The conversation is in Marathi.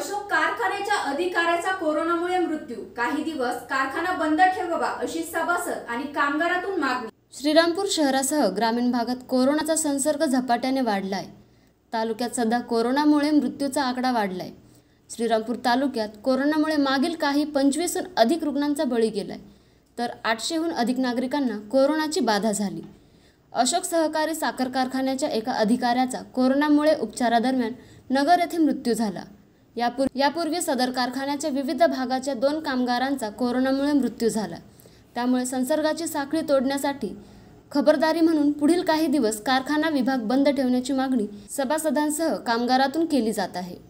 अशोक कारखान्याच्या अधिकाऱ्याचा कोरोनामुळे मृत्यू काही दिवस कारखाना बंद ठेवावा अशी सभासद आणि कामगारातून मागणी श्रीरामपूर शहरासह ग्रामीण भागात कोरोनाचा संसर्ग झपाट्याने वाढलाय तालुक्यात सध्या कोरोनामुळे मृत्यूचा आकडा वाढलाय श्रीरामपूर तालुक्यात कोरोनामुळे मागील काही पंचवीसहून अधिक रुग्णांचा बळी गेलाय तर आठशेहून अधिक नागरिकांना कोरोनाची बाधा झाली अशोक सहकारी साखर कारखान्याच्या एका अधिकाऱ्याचा कोरोनामुळे उपचारादरम्यान नगर येथे मृत्यू झाला यापूर्वी सदर कारखान्याच्या विविध भागाच्या दोन कामगारांचा कोरोनामुळे मृत्यू झाला त्यामुळे संसर्गाची साखळी तोडण्यासाठी खबरदारी म्हणून पुढील काही दिवस कारखाना विभाग बंद ठेवण्याची मागणी सभासदांसह कामगारातून केली जात आहे